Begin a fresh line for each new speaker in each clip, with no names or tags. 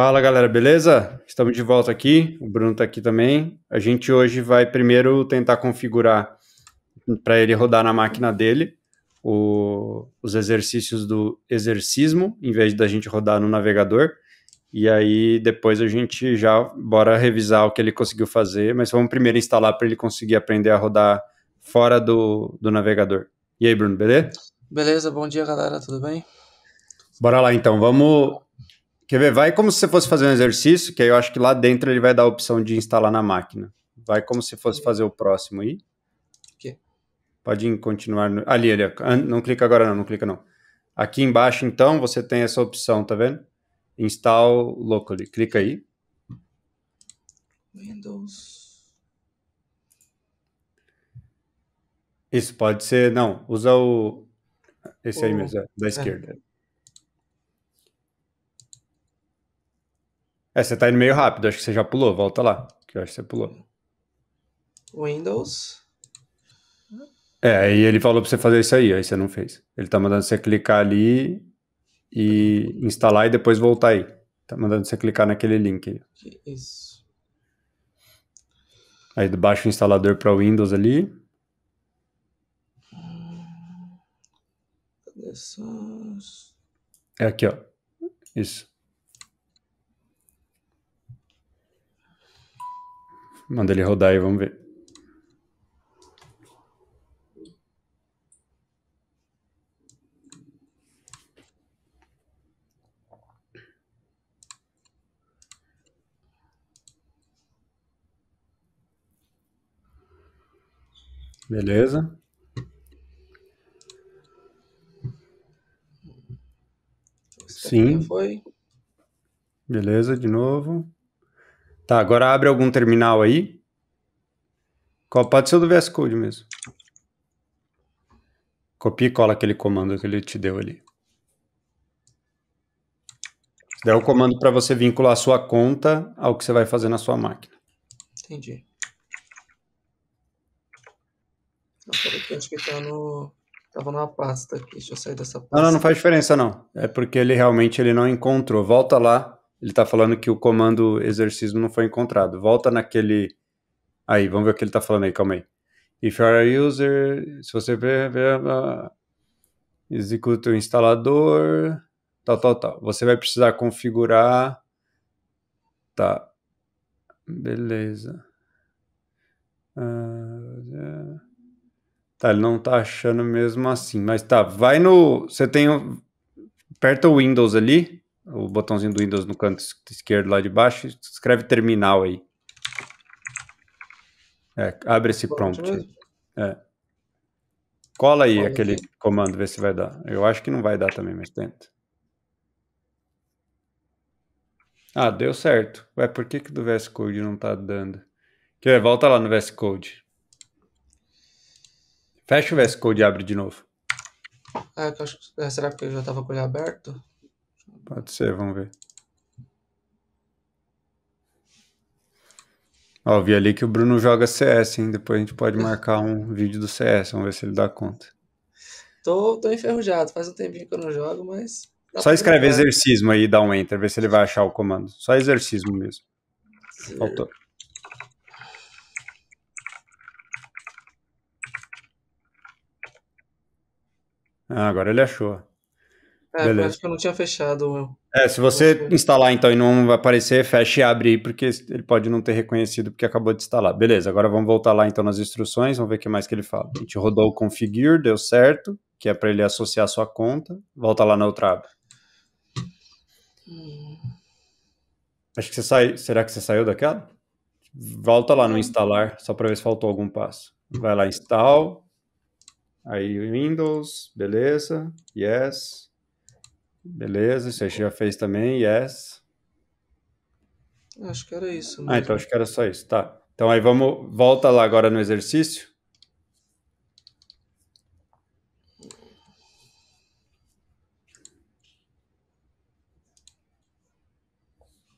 Fala galera, beleza? Estamos de volta aqui. O Bruno está aqui também. A gente hoje vai primeiro tentar configurar para ele rodar na máquina dele o, os exercícios do exercismo, em vez da gente rodar no navegador. E aí depois a gente já bora revisar o que ele conseguiu fazer, mas vamos primeiro instalar para ele conseguir aprender a rodar fora do, do navegador. E aí, Bruno, beleza?
Beleza, bom dia, galera, tudo bem?
Bora lá então, vamos Quer ver? Vai como se você fosse fazer um exercício, que aí eu acho que lá dentro ele vai dar a opção de instalar na máquina. Vai como se fosse fazer o próximo aí. Aqui. Pode continuar. No... Ali, ali. Não clica agora, não, não clica não. Aqui embaixo, então, você tem essa opção, tá vendo? Install locally. Clica aí.
Windows.
Isso pode ser. Não, usa o. Esse o... aí mesmo, é, da é. esquerda. É. É, você tá indo meio rápido, acho que você já pulou, volta lá, que eu acho que você pulou.
Windows.
É, aí ele falou pra você fazer isso aí, aí você não fez. Ele tá mandando você clicar ali e instalar e depois voltar aí. Tá mandando você clicar naquele link aí.
Isso.
Aí baixa o instalador para Windows ali.
Cadê essas?
É aqui, ó. Isso. Manda ele rodar e vamos ver. Beleza. Sim. Foi. Beleza, de novo. Tá, agora abre algum terminal aí. Qual, pode ser o do VS Code mesmo. Copia e cola aquele comando que ele te deu ali. Daí é o comando para você vincular a sua conta ao que você vai fazer na sua máquina.
Entendi. acho que tá no... Tava numa pasta aqui, deixa eu sair dessa pasta.
Não, não, não faz diferença não. É porque ele realmente ele não encontrou. Volta lá ele está falando que o comando exercício não foi encontrado. Volta naquele. Aí, vamos ver o que ele está falando aí, calma aí. If you are a user, se você ver, executa o instalador, tal, tal, tal. Você vai precisar configurar. Tá. Beleza. Uh, yeah. Tá, ele não tá achando mesmo assim. Mas tá, vai no. Você tem. Aperta o Windows ali o botãozinho do Windows no canto esquerdo lá de baixo, escreve terminal aí. É, abre esse prompt. É. Cola aí Cola aquele aqui. comando, vê se vai dar. Eu acho que não vai dar também, mas tenta. Ah, deu certo. Ué, por que, que do VS Code não tá dando? Quer volta lá no VS Code. Fecha o VS Code e abre de novo.
É, eu acho, é, será que eu já estava com ele aberto?
Pode ser, vamos ver. Ó, vi ali que o Bruno joga CS, hein? Depois a gente pode marcar um vídeo do CS, vamos ver se ele dá conta.
Tô, tô enferrujado, faz um tempinho que eu não jogo, mas. Só escreve jogar. exercício
aí e dá um enter, ver se ele vai achar o comando. Só exercício mesmo. Faltou. Ah, agora ele achou. É, Beleza. acho que
eu não tinha fechado.
É, se você instalar então e não aparecer, fecha e abre aí, porque ele pode não ter reconhecido porque acabou de instalar. Beleza, agora vamos voltar lá então nas instruções, vamos ver o que mais que ele fala. A gente rodou o configure, deu certo, que é para ele associar a sua conta. Volta lá na outra aba. Hum. Acho que você saiu. Será que você saiu daquela? Volta lá no instalar, só para ver se faltou algum passo. Vai lá, install. Aí Windows, beleza, yes. Beleza, você já fez também, yes.
Acho que era isso. Mesmo. Ah, então acho
que era só isso, tá. Então aí vamos, volta lá agora no exercício.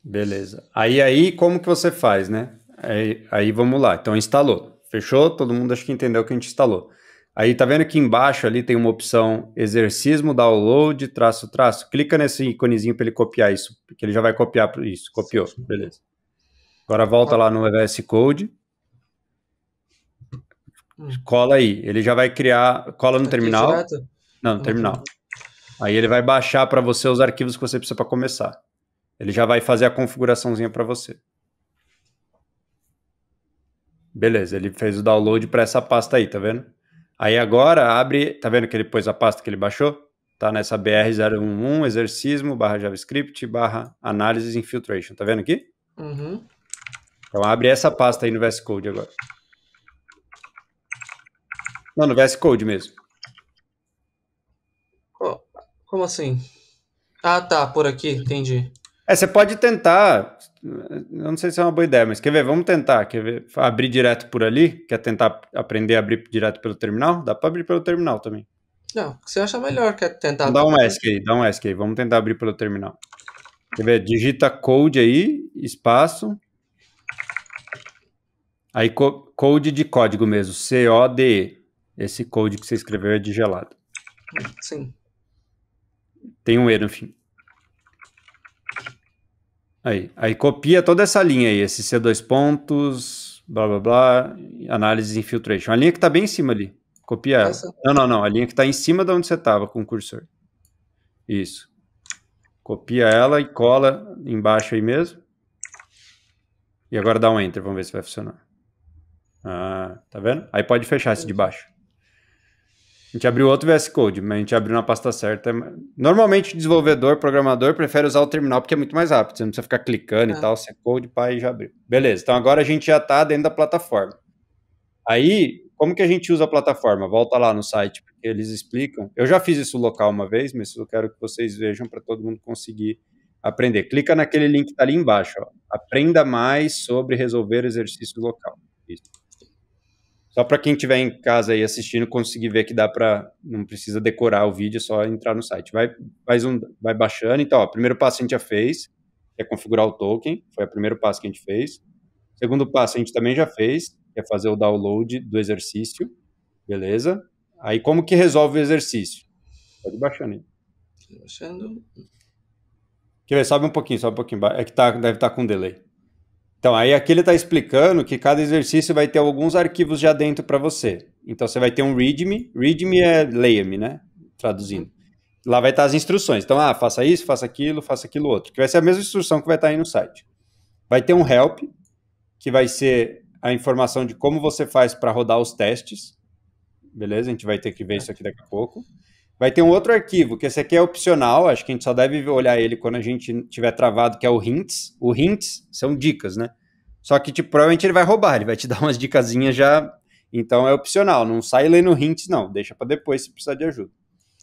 Beleza. Aí, aí, como que você faz, né? Aí, aí vamos lá. Então, instalou. Fechou? Todo mundo acho que entendeu que a gente instalou. Aí tá vendo que embaixo ali tem uma opção exercício, download, traço, traço. Clica nesse íconezinho para ele copiar isso, porque ele já vai copiar isso. Copiou, beleza. Agora volta lá no VS Code. Hum. Cola aí. Ele já vai criar. Cola no terminal. Não, no terminal. Tá aí ele vai baixar para você os arquivos que você precisa para começar. Ele já vai fazer a configuraçãozinha para você. Beleza, ele fez o download para essa pasta aí, tá vendo? Aí agora abre, tá vendo que ele pôs a pasta que ele baixou? Tá nessa BR011, exercício, barra JavaScript, barra análises infiltration. Tá vendo aqui? Uhum. Então abre essa pasta aí no VS Code agora. Não, no VS Code mesmo.
como assim? Ah, tá, por aqui, entendi.
É, você pode tentar. Eu não sei se é uma boa ideia, mas quer ver? Vamos tentar. Quer ver? Abrir direto por ali? Quer tentar aprender a abrir direto pelo terminal? Dá para abrir pelo terminal também.
Não, o que você acha melhor? Quer é tentar. Dá um ESC
aí, dá um ESC aí. Vamos tentar abrir pelo terminal. Quer ver? Digita code aí, espaço. Aí co code de código mesmo, C-O-D-E. Esse code que você escreveu é de gelado. Sim. Tem um E no fim. Aí, aí copia toda essa linha aí, esse C2 pontos, blá blá blá, análise infiltration. A linha que está bem em cima ali. Copia ela. Essa? Não, não, não. A linha que está em cima de onde você estava com o cursor. Isso. Copia ela e cola embaixo aí mesmo. E agora dá um enter, vamos ver se vai funcionar. Ah, tá vendo? Aí pode fechar esse de baixo. A gente abriu outro VS Code, mas a gente abriu na pasta certa. Normalmente, desenvolvedor, programador, prefere usar o terminal porque é muito mais rápido. Você não precisa ficar clicando ah. e tal. Você code, pá, e já abriu. Beleza, então agora a gente já está dentro da plataforma. Aí, como que a gente usa a plataforma? Volta lá no site, porque eles explicam. Eu já fiz isso local uma vez, mas eu quero que vocês vejam para todo mundo conseguir aprender. Clica naquele link que está ali embaixo. Ó. Aprenda mais sobre resolver exercício local. Isso. Só para quem estiver em casa aí assistindo conseguir ver que dá para não precisa decorar o vídeo, é só entrar no site. Vai faz um, vai baixando. Então, ó, primeiro passo a gente já fez, que é configurar o token, foi o primeiro passo que a gente fez. Segundo passo a gente também já fez, que é fazer o download do exercício. Beleza? Aí como que resolve o exercício? Pode Baixando. Quer ver? Sobe um pouquinho, sobe um pouquinho. É que tá, deve estar tá com delay. Então, aí aqui ele está explicando que cada exercício vai ter alguns arquivos já dentro para você. Então, você vai ter um readme, readme é leia-me, né? Traduzindo. Lá vai estar tá as instruções. Então, ah, faça isso, faça aquilo, faça aquilo outro, que vai ser a mesma instrução que vai estar tá aí no site. Vai ter um help, que vai ser a informação de como você faz para rodar os testes. Beleza? A gente vai ter que ver isso aqui daqui a pouco. Vai ter um outro arquivo, que esse aqui é opcional, acho que a gente só deve olhar ele quando a gente tiver travado, que é o hints. O hints são dicas, né? Só que tipo, provavelmente ele vai roubar, ele vai te dar umas dicasinhas já. Então é opcional, não sai lendo hints, não. Deixa para depois se precisar de ajuda.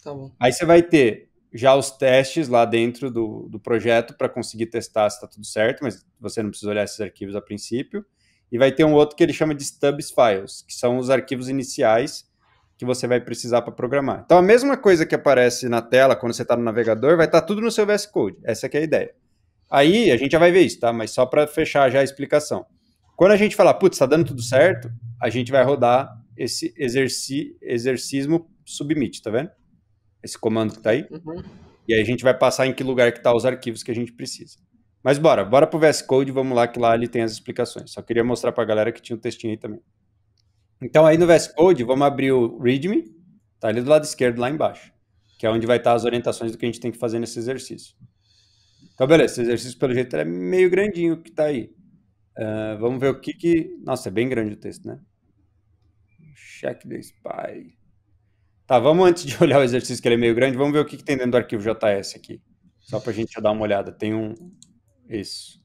Tá bom. Aí você vai ter já os testes lá dentro do, do projeto para conseguir testar se está tudo certo, mas você não precisa olhar esses arquivos a princípio. E vai ter um outro que ele chama de stubs files, que são os arquivos iniciais que você vai precisar para programar. Então, a mesma coisa que aparece na tela quando você está no navegador vai estar tá tudo no seu VS Code. Essa é a ideia. Aí a gente já vai ver isso, tá? Mas só para fechar já a explicação. Quando a gente falar, putz, está dando tudo certo, a gente vai rodar esse exerci exercismo submit, tá vendo? Esse comando que está aí. Uhum. E aí a gente vai passar em que lugar que tá os arquivos que a gente precisa. Mas bora, bora pro VS Code, vamos lá que lá ele tem as explicações. Só queria mostrar para a galera que tinha um textinho aí também. Então aí no VS Code, vamos abrir o README, tá ali do lado esquerdo, lá embaixo, que é onde vai estar as orientações do que a gente tem que fazer nesse exercício. Então, beleza, esse exercício, pelo jeito, é meio grandinho que está aí. Uh, vamos ver o que que... Nossa, é bem grande o texto, né? Check the spy. Tá, vamos antes de olhar o exercício que ele é meio grande, vamos ver o que, que tem dentro do arquivo JS aqui. Só para a gente já dar uma olhada. Tem um... Isso.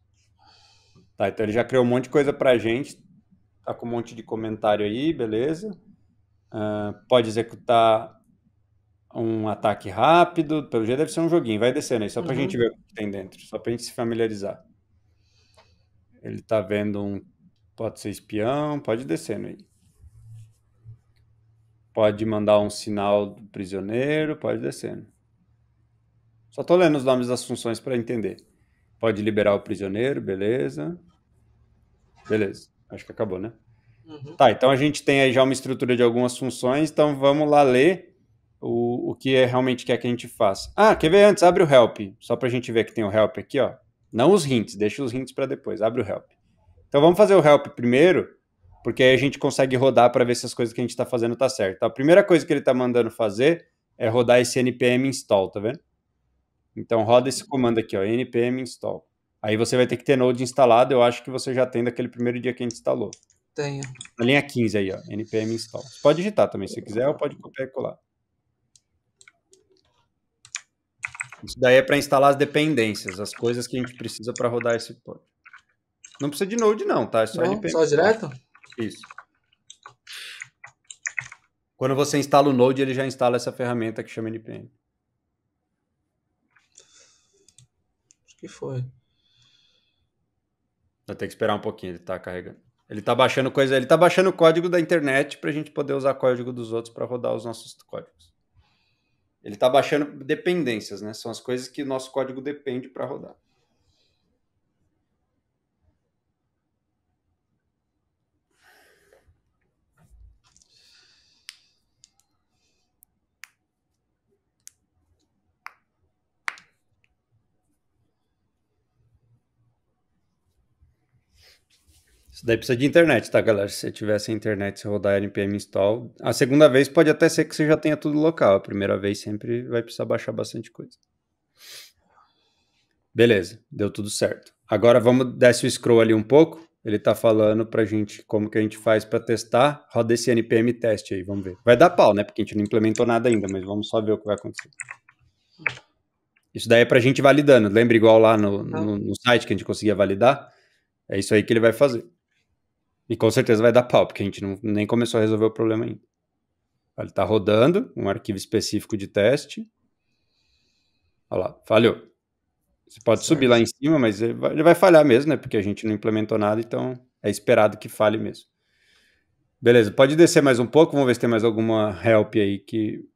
Tá, então ele já criou um monte de coisa para a gente tá com um monte de comentário aí, beleza. Uh, pode executar um ataque rápido. Pelo jeito deve ser um joguinho. Vai descendo aí, só pra uhum. gente ver o que tem dentro. Só pra gente se familiarizar. Ele tá vendo um... Pode ser espião. Pode descendo aí. Pode mandar um sinal do prisioneiro. Pode descendo. Só tô lendo os nomes das funções para entender. Pode liberar o prisioneiro, beleza. Beleza. Acho que acabou, né? Uhum. Tá, então a gente tem aí já uma estrutura de algumas funções, então vamos lá ler o, o que é realmente quer que a gente faça. Ah, quer ver antes? Abre o help, só para a gente ver que tem o help aqui, ó. Não os hints, deixa os hints para depois, abre o help. Então vamos fazer o help primeiro, porque aí a gente consegue rodar para ver se as coisas que a gente está fazendo tá certo. Tá, a primeira coisa que ele está mandando fazer é rodar esse npm install, tá vendo? Então roda esse comando aqui, ó, npm install. Aí você vai ter que ter Node instalado, eu acho que você já tem daquele primeiro dia que a gente instalou. Tenho. Na linha 15 aí, ó, npm install. Você pode digitar também, se quiser, ou pode copiar e colar. Isso daí é para instalar as dependências, as coisas que a gente precisa para rodar esse pod. Não precisa de Node não, tá? É só não, npm. Só direto? Isso. Quando você instala o Node, ele já instala essa ferramenta que chama npm. Acho que foi. Vai ter que esperar um pouquinho, ele tá carregando. Ele tá baixando coisa, ele tá baixando o código da internet pra gente poder usar código dos outros para rodar os nossos códigos. Ele tá baixando dependências, né? São as coisas que o nosso código depende para rodar. Isso daí precisa de internet, tá, galera? Se você tiver sem internet, se rodar npm install, a segunda vez pode até ser que você já tenha tudo local. A primeira vez sempre vai precisar baixar bastante coisa. Beleza, deu tudo certo. Agora vamos descer o scroll ali um pouco. Ele tá falando pra gente como que a gente faz para testar. Roda esse npm teste aí, vamos ver. Vai dar pau, né? Porque a gente não implementou nada ainda, mas vamos só ver o que vai acontecer. Isso daí é pra gente validando. Lembra igual lá no, no, no site que a gente conseguia validar? É isso aí que ele vai fazer. E com certeza vai dar pau, porque a gente não, nem começou a resolver o problema ainda. Ele está rodando um arquivo específico de teste. Olha lá, falhou. Você pode certo. subir lá em cima, mas ele vai, ele vai falhar mesmo, né? Porque a gente não implementou nada, então é esperado que falhe mesmo. Beleza, pode descer mais um pouco, vamos ver se tem mais alguma help aí que.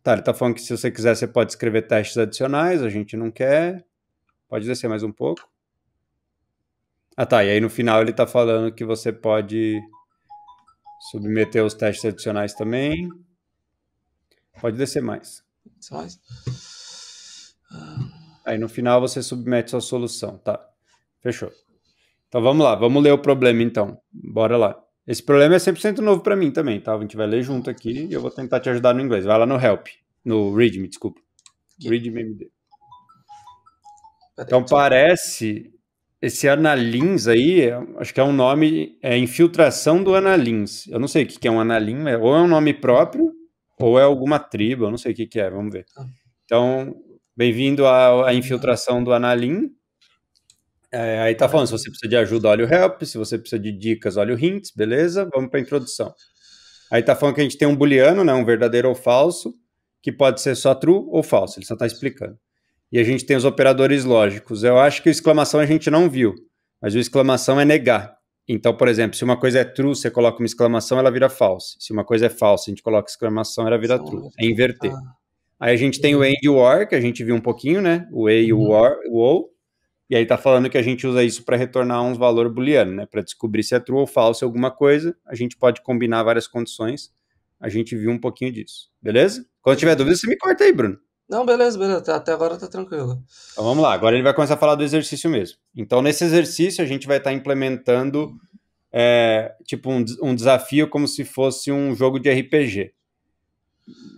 Tá, ele tá falando que se você quiser, você pode escrever testes adicionais, a gente não quer. Pode descer mais um pouco. Ah tá, e aí no final ele está falando que você pode submeter os testes adicionais também. Pode descer mais. Mais. Aí no final você submete sua solução, tá? Fechou. Então vamos lá, vamos ler o problema então. Bora lá. Esse problema é 100% novo para mim também, tá? A gente vai ler junto aqui e eu vou tentar te ajudar no inglês. Vai lá no help, no readme, desculpa. Readme MD. Então parece esse analins aí, acho que é um nome, é infiltração do analins. Eu não sei o que é um analin, ou é um nome próprio, ou é alguma tribo, eu não sei o que é, vamos ver. Tá. Então, bem-vindo à, à, infiltração do analin. É, aí tá falando, se você precisa de ajuda, olha o help, se você precisa de dicas, olha o hints, beleza? Vamos para introdução. Aí tá falando que a gente tem um booleano, né, um verdadeiro ou falso, que pode ser só true ou falso, ele só tá explicando e a gente tem os operadores lógicos. Eu acho que o exclamação a gente não viu, mas o exclamação é negar. Então, por exemplo, se uma coisa é true, você coloca uma exclamação, ela vira false. Se uma coisa é falsa, a gente coloca exclamação, ela vira true. É inverter. Ah. Aí a gente tem o and or, que a gente viu um pouquinho, né? O a e o uhum. or, o ou. E aí tá falando que a gente usa isso para retornar um valor booleano, né? Para descobrir se é true ou falso alguma coisa, a gente pode combinar várias condições. A gente viu um pouquinho disso, beleza? Quando tiver dúvida, você me corta aí, Bruno.
Não, beleza, beleza. Até agora tá tranquilo.
Então vamos lá, agora ele vai começar a falar do exercício mesmo. Então, nesse exercício, a gente vai estar tá implementando é, tipo um, um, desafio como se fosse um jogo de RPG.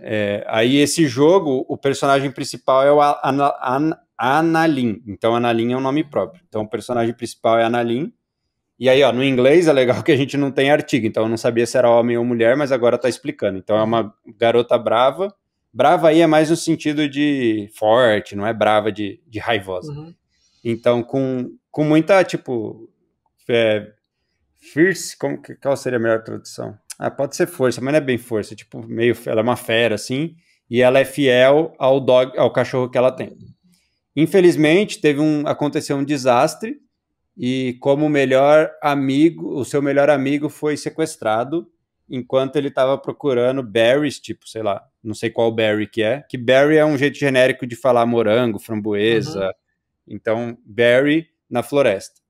É, aí, esse jogo, o personagem principal é o Ana, Ana, Analin. Então, Analin é um nome próprio. Então, o personagem principal é Analin. E aí, ó, no inglês é legal que a gente não tem artigo, então eu não sabia se era homem ou mulher, mas agora tá explicando. Então é uma garota brava Brava aí é mais no sentido de forte, não é brava de, de raivosa. Uhum. Então, com, com muita, tipo, é, fierce, como, qual seria a melhor tradução? Ah, pode ser força, mas não é bem força, tipo, meio, ela é uma fera, assim, e ela é fiel ao dog, ao cachorro que ela tem. Infelizmente, teve um, aconteceu um desastre, e como melhor amigo, o seu melhor amigo foi sequestrado, enquanto ele estava procurando berries, tipo, sei lá, não sei qual berry que é, que berry é um jeito genérico de falar morango, framboesa, uhum. então berry na floresta.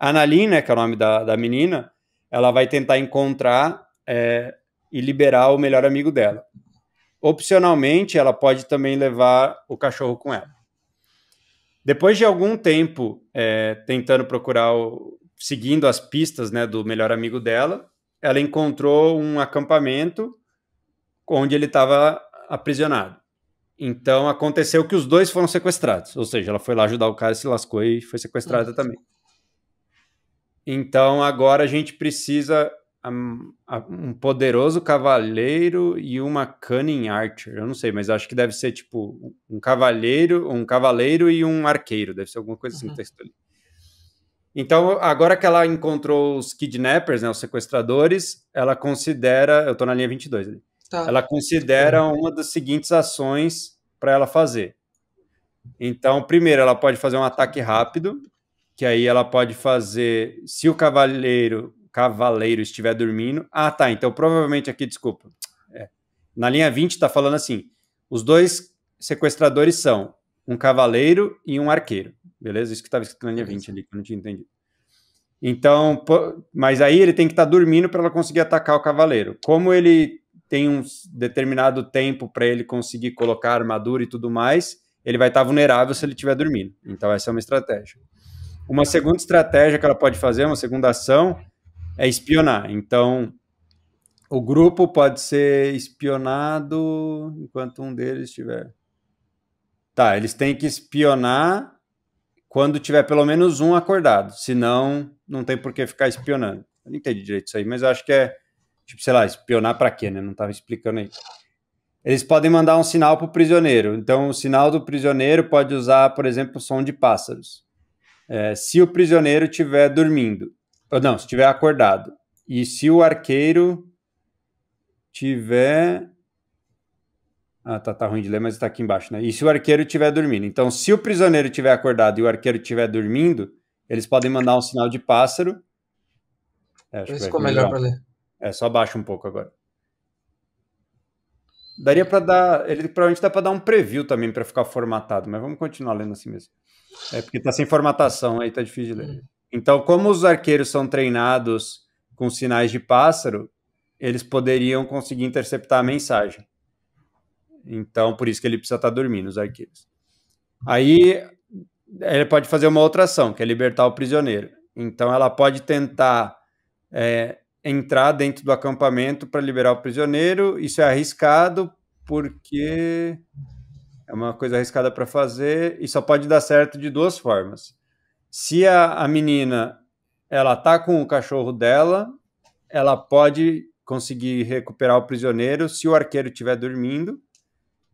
A Analina, que é o nome da, da menina, ela vai tentar encontrar é, e liberar o melhor amigo dela. Opcionalmente, ela pode também levar o cachorro com ela. Depois de algum tempo é, tentando procurar, o, seguindo as pistas né, do melhor amigo dela, ela encontrou um acampamento onde ele estava aprisionado. Então aconteceu que os dois foram sequestrados, ou seja, ela foi lá ajudar o cara, se lascou e foi sequestrada uhum. também. Então agora a gente precisa um poderoso cavaleiro e uma cunning archer. Eu não sei, mas acho que deve ser tipo um cavaleiro, um cavaleiro e um arqueiro, deve ser alguma coisa assim uhum. assim, texto ali. Então, agora que ela encontrou os kidnappers, né, os sequestradores, ela considera. Eu estou na linha 22 ali. Tá. Ela considera uma das seguintes ações para ela fazer. Então, primeiro, ela pode fazer um ataque rápido, que aí ela pode fazer. Se o cavaleiro, cavaleiro estiver dormindo. Ah, tá. Então, provavelmente aqui, desculpa. É, na linha 20 está falando assim: os dois sequestradores são um cavaleiro e um arqueiro beleza? Isso que estava escrito na linha 20 ali, que eu não tinha entendido. Então, mas aí ele tem que estar tá dormindo para ela conseguir atacar o cavaleiro. Como ele tem um determinado tempo para ele conseguir colocar armadura e tudo mais, ele vai estar tá vulnerável se ele estiver dormindo. Então, essa é uma estratégia. Uma segunda estratégia que ela pode fazer, uma segunda ação, é espionar. Então, o grupo pode ser espionado enquanto um deles estiver. Tá, eles têm que espionar quando tiver pelo menos um acordado. Senão, não tem por que ficar espionando. Eu não entendi direito isso aí, mas acho que é, tipo, sei lá, espionar para quê, né? Não estava explicando aí. Eles podem mandar um sinal para o prisioneiro. Então, o sinal do prisioneiro pode usar, por exemplo, o som de pássaros. É, se o prisioneiro estiver dormindo, ou não, se estiver acordado, e se o arqueiro tiver ah, tá, tá ruim de ler, mas está aqui embaixo, né? E se o arqueiro estiver dormindo? Então, se o prisioneiro estiver acordado e o arqueiro estiver dormindo, eles podem mandar um sinal de pássaro. É, acho que ficou melhor para ler. É, só abaixa um pouco agora. Daria para dar. Ele provavelmente dá para dar um preview também para ficar formatado, mas vamos continuar lendo assim mesmo. É porque tá sem formatação, aí tá difícil de ler. Hum. Então, como os arqueiros são treinados com sinais de pássaro, eles poderiam conseguir interceptar a mensagem. Então, por isso que ele precisa estar tá dormindo, os arqueiros. Aí, ele pode fazer uma outra ação, que é libertar o prisioneiro. Então, ela pode tentar é, entrar dentro do acampamento para liberar o prisioneiro. Isso é arriscado, porque é uma coisa arriscada para fazer e só pode dar certo de duas formas. Se a, a menina ela está com o cachorro dela, ela pode conseguir recuperar o prisioneiro se o arqueiro estiver dormindo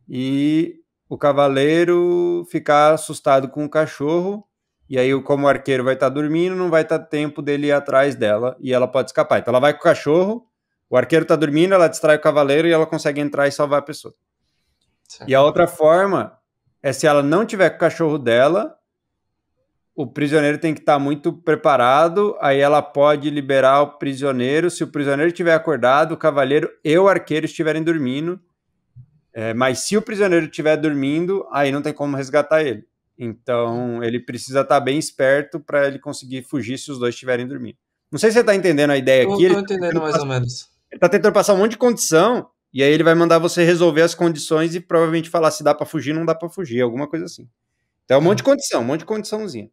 e o cavaleiro ficar assustado com o cachorro. E aí, como o arqueiro vai estar tá dormindo, não vai estar tá tempo dele ir atrás dela e ela pode escapar. Então ela vai com o cachorro, o arqueiro está dormindo, ela distrai o cavaleiro e ela consegue entrar e salvar a pessoa. Certo. E a outra forma é se ela não tiver com o cachorro dela, o prisioneiro tem que estar tá muito preparado, aí ela pode liberar o prisioneiro. Se o prisioneiro estiver acordado, o cavaleiro e o arqueiro estiverem dormindo, é, mas se o prisioneiro estiver dormindo, aí não tem como resgatar ele. Então uhum. ele precisa estar tá bem esperto para ele conseguir fugir se os dois estiverem dormindo. Não sei se você está entendendo a ideia aqui. Estou tá entendendo tá mais passar, ou menos. Ele está tentando passar um monte de condição e aí ele vai mandar você resolver as condições e provavelmente falar se dá para fugir, não dá para fugir, alguma coisa assim. Então é um monte tá. de condição, um monte de condiçãozinha.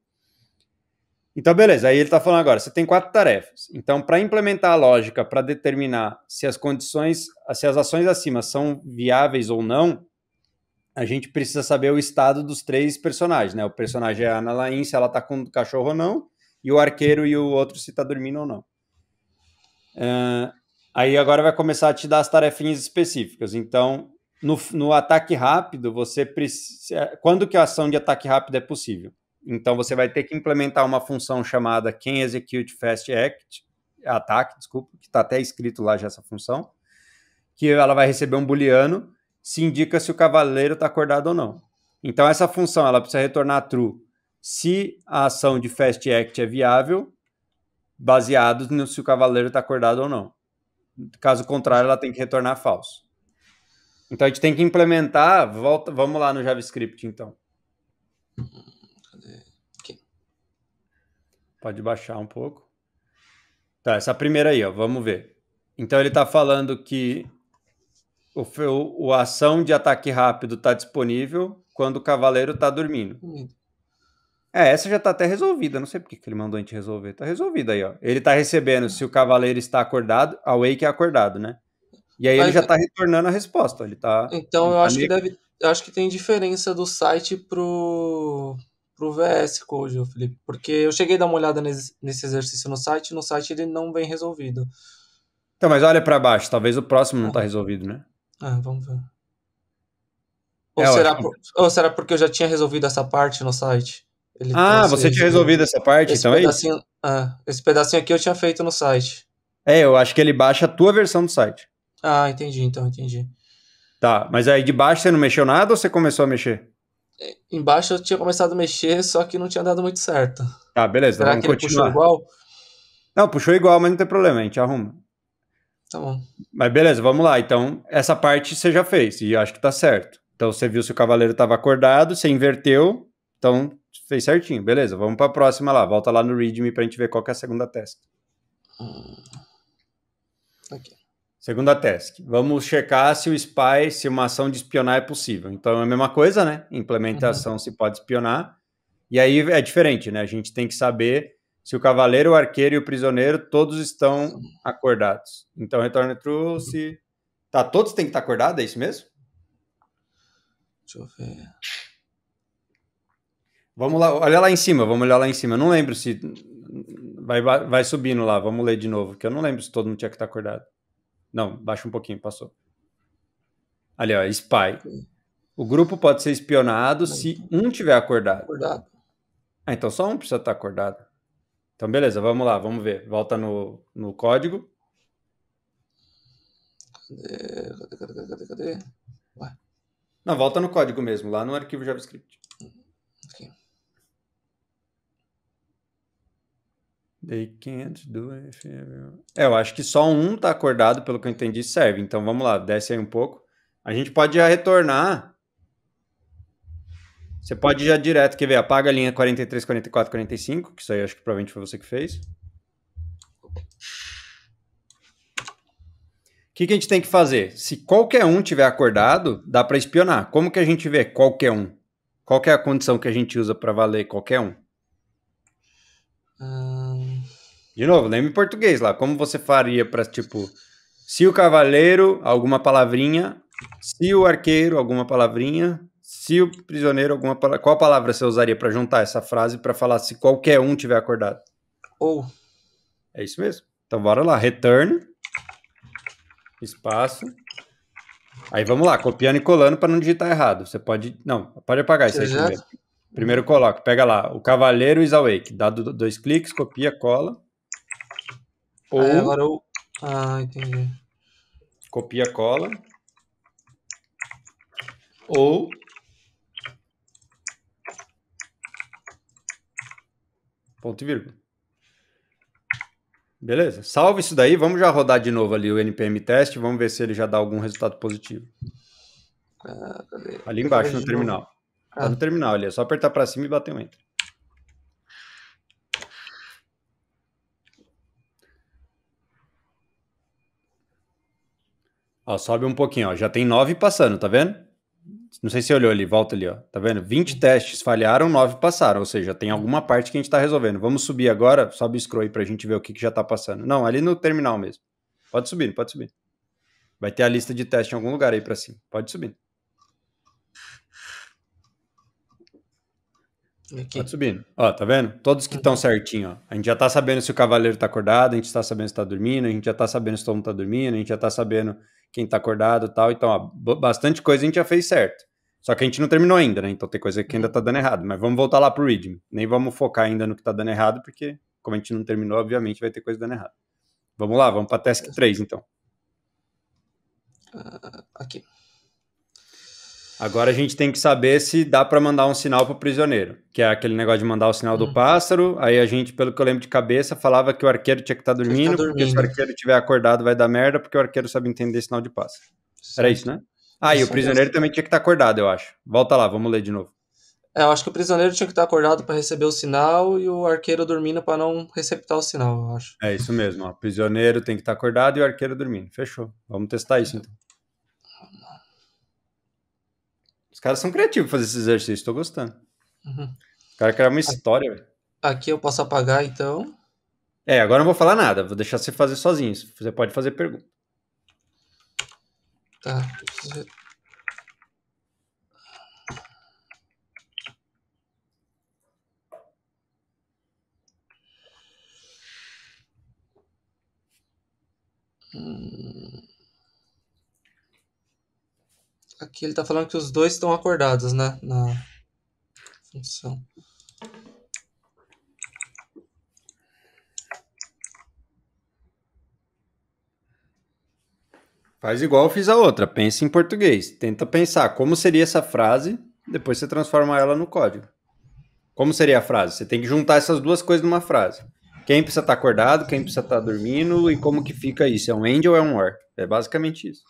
Então, beleza, aí ele está falando agora, você tem quatro tarefas. Então, para implementar a lógica para determinar se as condições, se as ações acima são viáveis ou não, a gente precisa saber o estado dos três personagens, né? O personagem é a Ana Laín, se ela está com o cachorro ou não, e o arqueiro e o outro se está dormindo ou não. Uh, aí agora vai começar a te dar as tarefinhas específicas. Então, no, no ataque rápido, você precisa. Quando que a ação de ataque rápido é possível? Então você vai ter que implementar uma função chamada can execute fast act, attack, desculpa, que está até escrito lá já essa função, que ela vai receber um booleano, se indica se o cavaleiro está acordado ou não. Então essa função ela precisa retornar true se a ação de fast act é viável, baseado no se o cavaleiro está acordado ou não. Caso contrário, ela tem que retornar falso. Então a gente tem que implementar, volta, vamos lá no JavaScript então. Pode baixar um pouco. Tá, essa primeira aí, ó, vamos ver. Então ele está falando que o, o, o, ação de ataque rápido está disponível quando o cavaleiro está dormindo. É, essa já está até resolvida. Não sei por que ele mandou a gente resolver. Está resolvida aí, ó. Ele está recebendo se o cavaleiro está acordado, A Wake é acordado, né? E aí Mas, ele já está é retornando a resposta. Ele tá. Então ele eu tá acho meio... que deve.
Eu acho que tem diferença do site pro pro VS Code, Felipe, porque eu cheguei a dar uma olhada nesse, exercício no site, no site ele não vem resolvido.
Então, mas olha para baixo, talvez o próximo não está ah. resolvido, né? Ah, vamos ver. Ou, é, será por,
ou será porque eu já tinha resolvido essa parte no site? Ele ah, trouxe, você tinha resolvido essa parte, então é isso?
Ah, esse pedacinho aqui eu tinha feito no site. É, eu acho que ele baixa a tua versão do site.
Ah, entendi, então, entendi.
Tá, mas aí de baixo você não mexeu nada ou você começou a mexer?
embaixo eu tinha começado a mexer, só que não tinha dado
muito certo. Tá, beleza. Será vamos que continuar. ele puxou igual? Não, puxou igual, mas não tem problema, a gente arruma. Tá bom. Mas beleza, vamos lá. Então, essa parte você já fez, e acho que tá certo. Então, você viu se o cavaleiro estava acordado, você inverteu, então fez certinho. Beleza, vamos para a próxima lá. Volta lá no readme para a gente ver qual é a segunda testa. Hum. Aqui. Segunda task. Vamos checar se o spy, se uma ação de espionar é possível. Então é a mesma coisa, né? Implementação uhum. se pode espionar. E aí é diferente, né? A gente tem que saber se o cavaleiro, o arqueiro e o prisioneiro todos estão acordados. Então retorna true se tá todos têm que estar tá acordados, é isso mesmo? Deixa eu ver. Vamos lá, olha lá em cima, vamos olhar lá em cima. Eu não lembro se vai, vai, vai subindo lá, vamos ler de novo, que eu não lembro se todo mundo tinha que estar tá acordado. Não, baixa um pouquinho, passou. Ali, ó, spy. O grupo pode ser espionado se um tiver acordado. acordado. Ah, então só um precisa estar acordado. Então, beleza, vamos lá, vamos ver. Volta no, no código. Cadê, cadê, cadê, cadê, cadê? Ué. Não, volta no código mesmo, lá no arquivo JavaScript. They can't do anything. É, eu acho que só um tá acordado, pelo que eu entendi, serve. Então vamos lá, desce aí um pouco. A gente pode já retornar. Você pode já direto, quer ver? Apaga a linha 43, 44, 45, que isso aí acho que provavelmente foi você que fez. O que, que a gente tem que fazer? Se qualquer um tiver acordado, dá para espionar. Como que a gente vê qualquer um? Qual é a condição que a gente usa para valer qualquer um? De novo, lembra em português lá. Como você faria para, tipo, se o cavaleiro, alguma palavrinha, se o arqueiro, alguma palavrinha, se o prisioneiro, alguma palavra. Qual palavra você usaria para juntar essa frase para falar se qualquer um tiver acordado? Ou. Oh. É isso mesmo. Então bora lá. Return. Espaço. Aí vamos lá, copiando e colando para não digitar errado. Você pode. Não, pode apagar isso aí primeiro. Primeiro coloco, pega lá, o Cavaleiro is awake. Dá dois cliques, copia, cola. Ou... Aí agora eu... Ah, entendi. Copia, cola. Ou... Ponto e vírgula. Beleza. Salve isso daí. Vamos já rodar de novo ali o NPM teste. Vamos ver se ele já dá algum resultado positivo.
Ah, ali embaixo no terminal.
Tá no ah. terminal ali. É só apertar para cima e bater um enter. Ó, sobe um pouquinho, ó. Já tem nove passando, tá vendo? Não sei se você olhou ali, volta ali, ó. Tá vendo? 20 uhum. testes falharam, 9 passaram. Ou seja, tem alguma parte que a gente tá resolvendo. Vamos subir agora, sobe o scroll aí pra gente ver o que, que já tá passando. Não, ali no terminal mesmo. Pode subir, pode subir. Vai ter a lista de testes em algum lugar aí pra cima. Pode subir. Aqui. Pode subir. Ó, tá vendo? Todos que estão uhum. certinho, ó. A gente já tá sabendo se o cavaleiro tá acordado, a gente tá sabendo se tá dormindo, a gente já tá sabendo se todo mundo tá dormindo, a gente já tá sabendo quem tá acordado e tal. Então, ó, bastante coisa a gente já fez certo. Só que a gente não terminou ainda, né? Então tem coisa que ainda uhum. tá dando errado. Mas vamos voltar lá pro Readme. Nem vamos focar ainda no que tá dando errado, porque como a gente não terminou, obviamente vai ter coisa dando errado. Vamos lá, vamos para task 3, então.
Uh, ah, aqui.
Agora a gente tem que saber se dá para mandar um sinal para o prisioneiro, que é aquele negócio de mandar o sinal do hum. pássaro. Aí a gente, pelo que eu lembro de cabeça, falava que o arqueiro tinha que tá estar dormindo, tá dormindo, porque se o arqueiro estiver acordado vai dar merda, porque o arqueiro sabe entender sinal de pássaro. Sim. Era isso, né? Ah, e o prisioneiro também tinha que estar tá acordado, eu acho. Volta lá, vamos ler de novo. É, eu acho
que o prisioneiro tinha que estar
tá acordado para receber o
sinal e o arqueiro dormindo para não receptar o sinal, eu
acho. É isso mesmo, ó. O prisioneiro tem que estar tá acordado e o arqueiro dormindo. Fechou. Vamos testar isso então. Os caras são criativos fazer esse exercício, tô gostando.
Uhum. O
cara quer uma história,
Aqui eu posso apagar, então.
É, agora não vou falar nada, vou deixar você fazer sozinho. Você pode fazer pergunta. Tá.
Hum. Aqui ele está falando que os dois estão acordados, né? Na função.
Faz igual eu fiz a outra, pensa em português. Tenta pensar como seria essa frase, depois você transforma ela no código. Como seria a frase? Você tem que juntar essas duas coisas numa frase. Quem precisa estar tá acordado, quem precisa estar tá dormindo e como que fica isso? É um and ou é um or? É basicamente isso.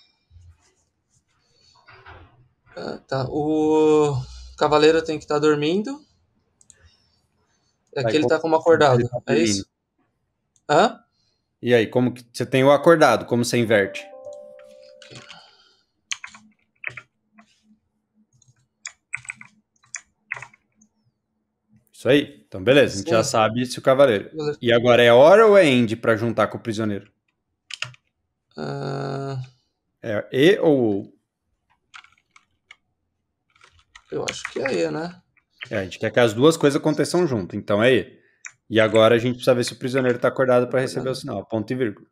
Ah, tá. O cavaleiro tem que estar tá dormindo. Aqui é Aí, ele tá como acordado. Tá é isso?
Hã? E aí, como que você tem o acordado? Como você inverte? Isso aí. Então, beleza. A gente Sim. já sabe se o cavaleiro. E agora é hora ou é end para juntar com o prisioneiro? Uh... É e ou
eu acho que é E, né?
É, a gente quer que as duas coisas aconteçam junto, então é E. E agora a gente precisa ver se o prisioneiro está acordado para receber o sinal, ponto e vírgula.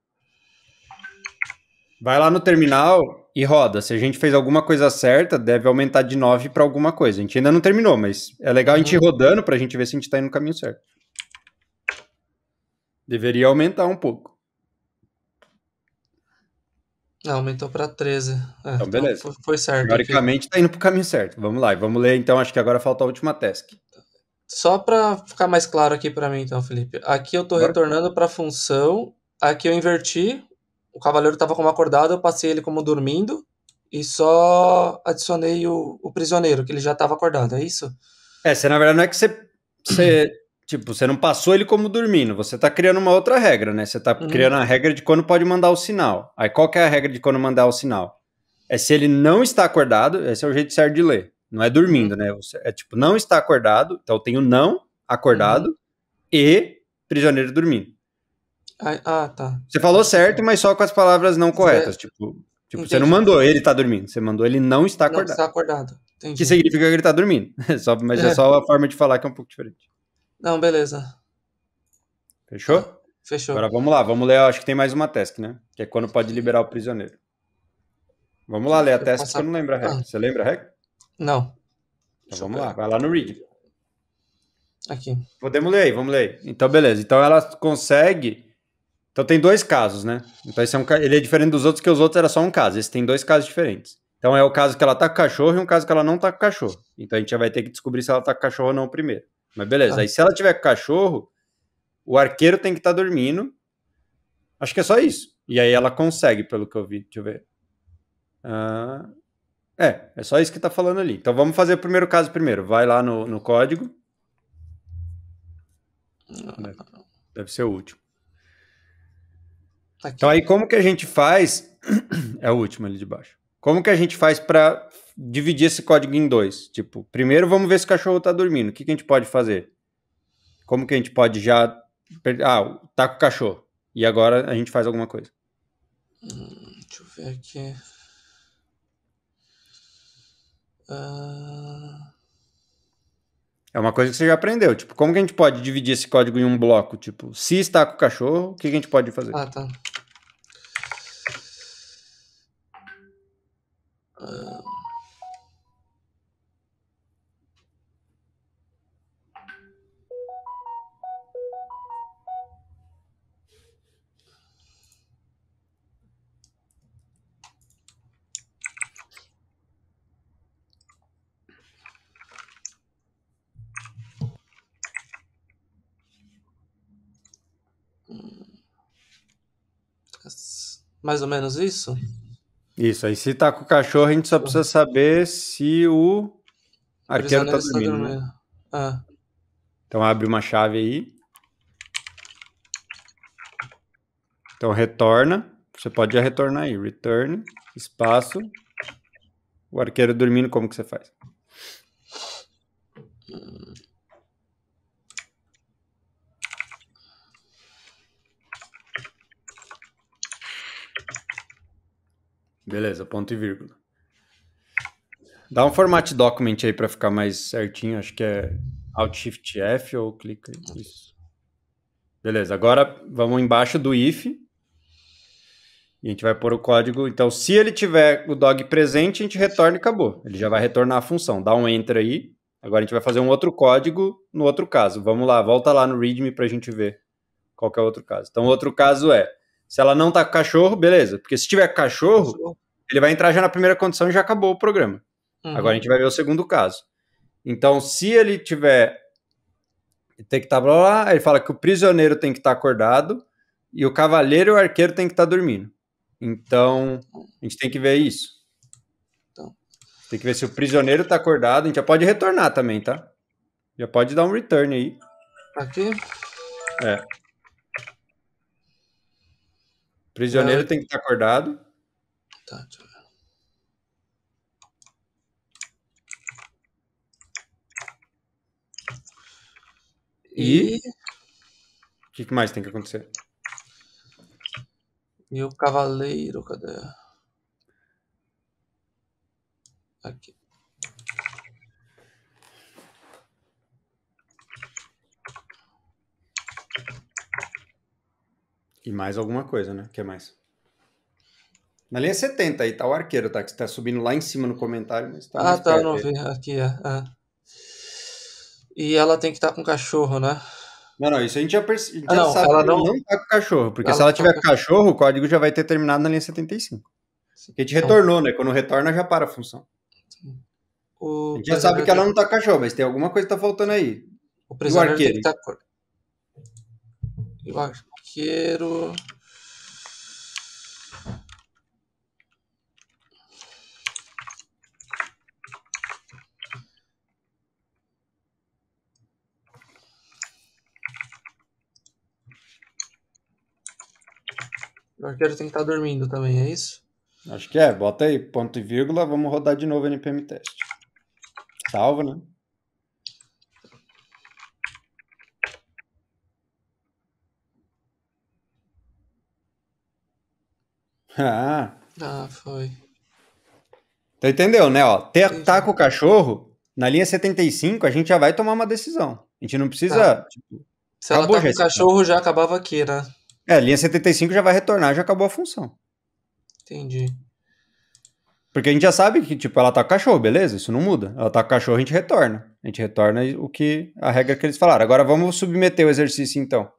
Vai lá no terminal e roda. Se a gente fez alguma coisa certa, deve aumentar de 9 para alguma coisa. A gente ainda não terminou, mas é legal a gente ir uhum. rodando para a gente ver se a gente está indo no caminho certo. Deveria aumentar um pouco.
Ah, aumentou para 13. É, então, beleza. Então foi, certo. Teoricamente
está indo para o caminho certo. Vamos lá. E vamos ler, então, acho que agora falta a última task.
Só para ficar mais claro aqui para mim, então, Felipe. Aqui eu estou retornando para a função. Aqui eu inverti. O cavaleiro estava como acordado, eu passei ele como dormindo. E só adicionei
o, o prisioneiro, que ele já estava acordado, é isso? É, você, na verdade, não é que você, você Tipo, você não passou ele como dormindo, você está criando uma outra regra, né? Você está uhum. criando a regra de quando pode mandar o sinal. Aí qual que é a regra de quando mandar o sinal? É se ele não está acordado, esse é o jeito certo de ler. Não é dormindo, uhum. né? Você, é tipo, não está acordado, então eu tenho não acordado uhum. e prisioneiro dormindo.
Ah, ah, tá.
Você falou certo, mas só com as palavras não corretas. Você... Tipo, tipo você não mandou ele está dormindo, você mandou ele não está acordado. Não está
acordado. Entendi. Que
significa que ele está dormindo. É só, mas é. é só a forma de falar que é um pouco diferente.
Não, beleza.
Fechou? Fechou. Agora vamos lá, vamos ler. Acho que tem mais uma task, né? Que é quando pode liberar o prisioneiro. Vamos lá ler a task, passar... eu não lembro a REC. Ah. Você lembra a REC? Não. Então vamos lá, vai lá no read. Aqui. Podemos ler aí, vamos ler. Aí. Então, beleza. Então ela consegue. Então tem dois casos, né? Então esse é um ele é diferente dos outros, que os outros era só um caso. Esse tem dois casos diferentes. Então é o caso que ela tá com o cachorro e um caso que ela não tá com o cachorro. Então a gente já vai ter que descobrir se ela tá com o cachorro ou não primeiro. Mas beleza. Ah. Aí se ela tiver cachorro, o arqueiro tem que estar tá dormindo. Acho que é só isso. E aí ela consegue, pelo que eu vi. Deixa eu ver. Ah, é, é só isso que tá falando ali. Então vamos fazer o primeiro caso primeiro. Vai lá no, no código. Deve, deve ser o último. Tá aqui. Então aí como que a gente faz? é o último ali de baixo. Como que a gente faz para dividir esse código em dois. Tipo, primeiro vamos ver se o cachorro tá dormindo. O que, que a gente pode fazer? Como que a gente pode já. Ah, tá com o cachorro. E agora a gente faz alguma coisa.
Hum, deixa eu ver aqui. Uh...
É uma coisa que você já aprendeu. Tipo, como que a gente pode dividir esse código em um bloco? Tipo, se está com o cachorro, o que, que a gente pode fazer? Ah, tá. Ah.
Hum. Mais ou menos isso?
Isso, aí se tá com o cachorro, a gente só precisa saber se o arqueiro tá dormindo. Né? Tá dormindo. Ah. Então abre uma chave aí. Então retorna. Você pode já retornar aí. Return, espaço. O arqueiro dormindo, como que você faz? Beleza, ponto e vírgula. Dá um formato document aí para ficar mais certinho, acho que é Alt Shift F ou clica isso. Beleza, agora vamos embaixo do if. E a gente vai pôr o código. Então, se ele tiver o dog presente, a gente retorna e acabou. Ele já vai retornar a função. Dá um enter aí. Agora a gente vai fazer um outro código no outro caso. Vamos lá, volta lá no README para a gente ver qual é o outro caso. Então, o outro caso é se ela não tá com cachorro, beleza. Porque se tiver cachorro, cachorro. ele vai entrar já na primeira condição e já acabou o programa. Uhum. Agora a gente vai ver o segundo caso. Então, se ele tiver. Tem que estar tá, blá, blá, ele fala que o prisioneiro tem que estar tá acordado e o cavaleiro e o arqueiro tem que estar tá dormindo. Então, a gente tem que ver isso. Então. Tem que ver se o prisioneiro tá acordado. A gente já pode retornar também, tá? Já pode dar um return aí. Aqui? É. Prisioneiro é. tem que estar acordado. Tá, deixa eu ver. E. O que, que mais tem que acontecer?
E o cavaleiro, cadê?
Aqui. E mais alguma coisa, né? O que mais? Na linha 70 aí tá o arqueiro, tá? Que está subindo lá em cima no comentário. Mas tá ah, tá, não vi.
Aqui, é. é.
E ela tem que estar tá com cachorro, né? Não, não, isso a gente já percebe. Ah, não, ela não... não tá com cachorro, porque ela se ela tá tiver tá... cachorro, o código já vai ter terminado na linha 75. Porque a gente retornou, né? Quando retorna, já para a função. O a gente já sabe que ela não tá com cachorro, mas tem alguma coisa que tá faltando aí. O e o arqueiro. tem que tá...
Eu acho arqueiro. O arqueiro tem que estar tá dormindo também, é isso?
Acho que é. Bota aí, ponto e vírgula. Vamos rodar de novo o NPM teste. Salva, né? Ah.
Ah, foi.
Então entendeu, né? Ó, ter, tá com o cachorro, na linha 75, a gente já vai tomar uma decisão. A gente não precisa. Ah.
Tipo, Se ela tá com o cachorro, já acabava aqui, né?
É, linha 75 já vai retornar, já acabou a função. Entendi. Porque a gente já sabe que, tipo, ela tá com cachorro, beleza? Isso não muda. Ela tá com cachorro, a gente retorna. A gente retorna o que a regra que eles falaram. Agora vamos submeter o exercício, então.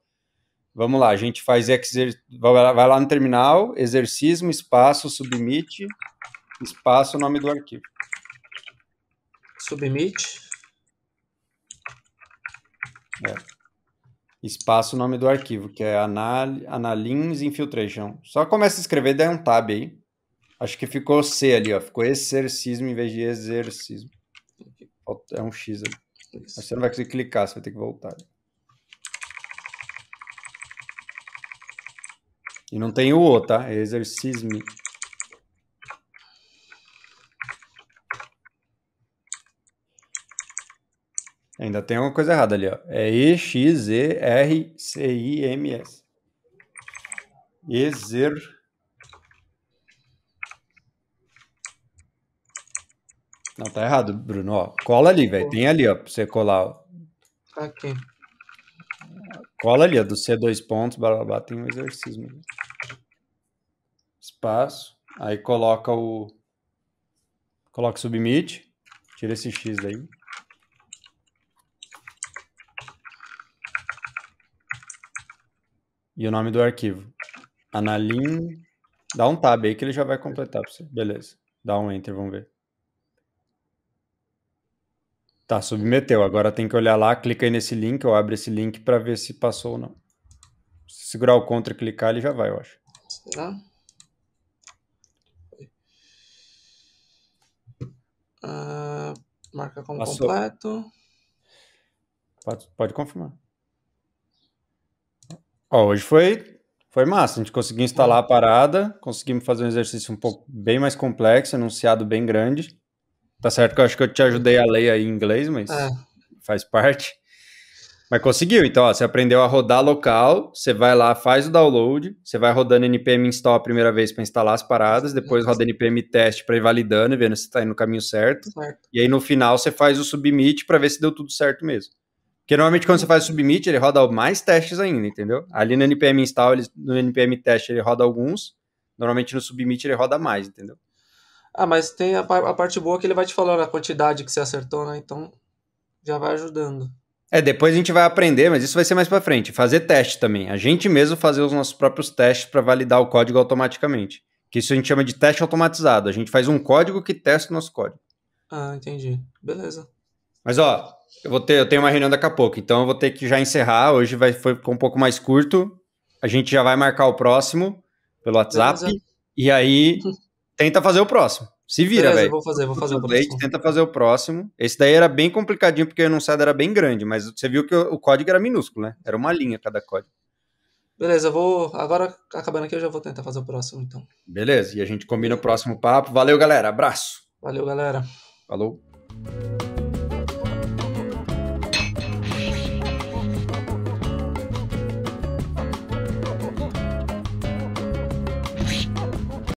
Vamos lá, a gente faz exer... vai lá no terminal, exercício, espaço, submit, espaço, nome do arquivo. Submit. É. Espaço, nome do arquivo, que é anal... Analins Infiltration. Só começa a escrever, dá é um tab aí. Acho que ficou C ali, ó. Ficou exercício em vez de exercício. É um X ali. Você não vai conseguir clicar, você vai ter que voltar. E não tem o O, tá? É Ainda tem alguma coisa errada ali, ó. É E-X-E-R-C-I-M-S. Exer... Não, tá errado, Bruno. Ó, cola ali, velho. Tem ali, ó, pra você colar. Ó. Tá aqui. Cola ali, ó, do C dois pontos, blá, blá, blá. Tem um exercício. Mesmo espaço, aí coloca o coloca submit, tira esse x daí. E o nome do arquivo. Analin, dá um tab aí que ele já vai completar para você. Beleza. Dá um enter, vamos ver. Tá, submeteu. Agora tem que olhar lá, clica aí nesse link, ou abre esse link para ver se passou ou não. Se segurar o contra e clicar, ele já vai, eu acho.
Tá. Uh,
marca como Passou. completo. Pode, pode confirmar. hoje foi, foi massa. A gente conseguiu instalar a parada, conseguimos fazer um exercício um pouco bem mais complexo, enunciado bem grande. Tá certo que eu acho que eu te ajudei a ler aí em inglês, mas é. faz parte. Mas conseguiu, então, ó, você aprendeu a rodar local, você vai lá, faz o download, você vai rodando npm install a primeira vez para instalar as paradas, depois roda npm teste para ir validando e vendo se está indo no caminho certo, certo. E aí no final você faz o submit para ver se deu tudo certo mesmo. Porque normalmente quando você faz o submit, ele roda mais testes ainda, entendeu? Ali no npm install, ele, no npm teste ele roda alguns, normalmente no submit ele roda mais, entendeu?
Ah, mas tem a, a parte boa que ele vai te falando a quantidade que você acertou, né? Então já vai ajudando.
É, depois a gente vai aprender, mas isso vai ser mais para frente. Fazer teste também. A gente mesmo fazer os nossos próprios testes para validar o código automaticamente. Que isso a gente chama de teste automatizado. A gente faz um código que testa o nosso código.
Ah, entendi. Beleza.
Mas ó, eu vou ter, eu tenho uma reunião daqui a pouco, então eu vou ter que já encerrar. Hoje vai foi um pouco mais curto. A gente já vai marcar o próximo pelo WhatsApp Beleza. e aí tenta fazer o próximo. Se vira, velho. Vou fazer,
vou fazer o próximo.
Tenta fazer o próximo. Esse daí era bem complicadinho porque o enunciado era bem grande, mas você viu que o, código era minúsculo, né? Era uma linha cada código.
Beleza, eu vou. Agora, acabando aqui, eu já vou tentar fazer o próximo,
então. Beleza, e a gente combina o próximo papo. Valeu, galera. Abraço. Valeu, galera. Falou.